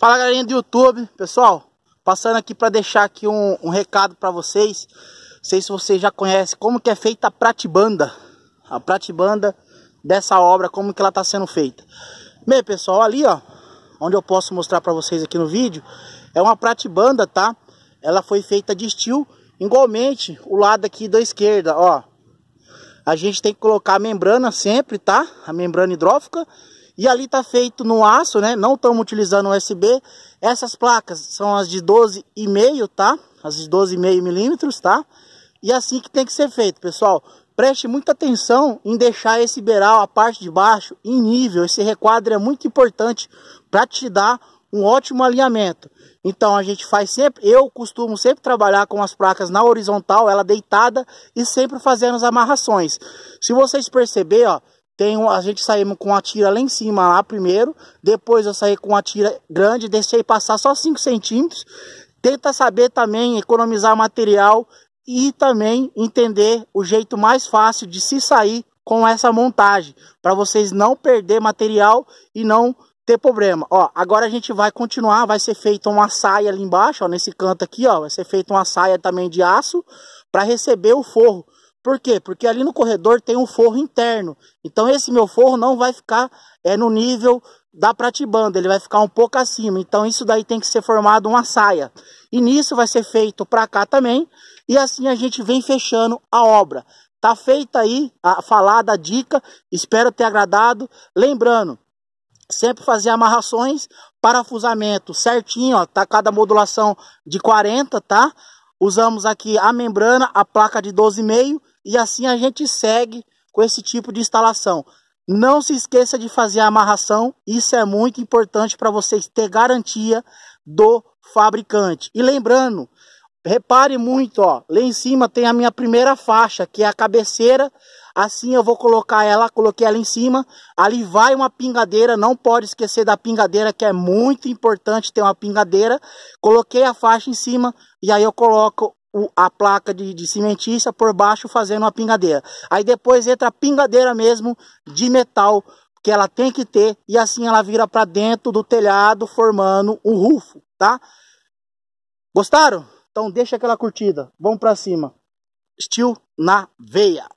Fala galerinha do YouTube, pessoal, passando aqui para deixar aqui um, um recado para vocês. Não sei se vocês já conhecem como que é feita a pratibanda, a pratibanda dessa obra, como que ela está sendo feita. Bem, pessoal, ali ó, onde eu posso mostrar para vocês aqui no vídeo, é uma pratibanda, tá? Ela foi feita de steel, igualmente o lado aqui da esquerda, ó. A gente tem que colocar a membrana sempre, tá? A membrana hidrófica e ali está feito no aço, né? Não estamos utilizando USB. Essas placas são as de 12,5, tá? As de 12,5 milímetros, tá? E é assim que tem que ser feito, pessoal. Preste muita atenção em deixar esse beiral, a parte de baixo, em nível. Esse requadro é muito importante para te dar um ótimo alinhamento. Então a gente faz sempre, eu costumo sempre trabalhar com as placas na horizontal, ela deitada e sempre fazendo as amarrações. Se vocês perceber, ó, tem um, a gente saímos com a tira lá em cima lá primeiro, depois eu saí com a tira grande, deixei passar só 5 centímetros. Tenta saber também economizar material e também entender o jeito mais fácil de se sair com essa montagem, para vocês não perder material e não ter problema. Ó, agora a gente vai continuar, vai ser feita uma saia ali embaixo, ó, nesse canto aqui, ó, vai ser feita uma saia também de aço para receber o forro. Por quê? Porque ali no corredor tem um forro interno. Então esse meu forro não vai ficar é, no nível da pratibanda, ele vai ficar um pouco acima. Então isso daí tem que ser formado uma saia. E nisso vai ser feito para cá também. E assim a gente vem fechando a obra. Tá feita aí a falada a dica. Espero ter agradado. Lembrando, sempre fazer amarrações, parafusamento certinho, ó, tá cada modulação de 40, tá? Usamos aqui a membrana, a placa de 12,5 e assim a gente segue com esse tipo de instalação. Não se esqueça de fazer a amarração, isso é muito importante para vocês ter garantia do fabricante. E lembrando Repare muito, ó. Lá em cima tem a minha primeira faixa, que é a cabeceira. Assim eu vou colocar ela, coloquei ela em cima. Ali vai uma pingadeira, não pode esquecer da pingadeira, que é muito importante ter uma pingadeira. Coloquei a faixa em cima e aí eu coloco o, a placa de, de cimentícia por baixo fazendo uma pingadeira. Aí depois entra a pingadeira mesmo de metal que ela tem que ter e assim ela vira para dentro do telhado formando um rufo, tá? Gostaram? Então deixa aquela curtida. Vamos para cima. Estilo na veia.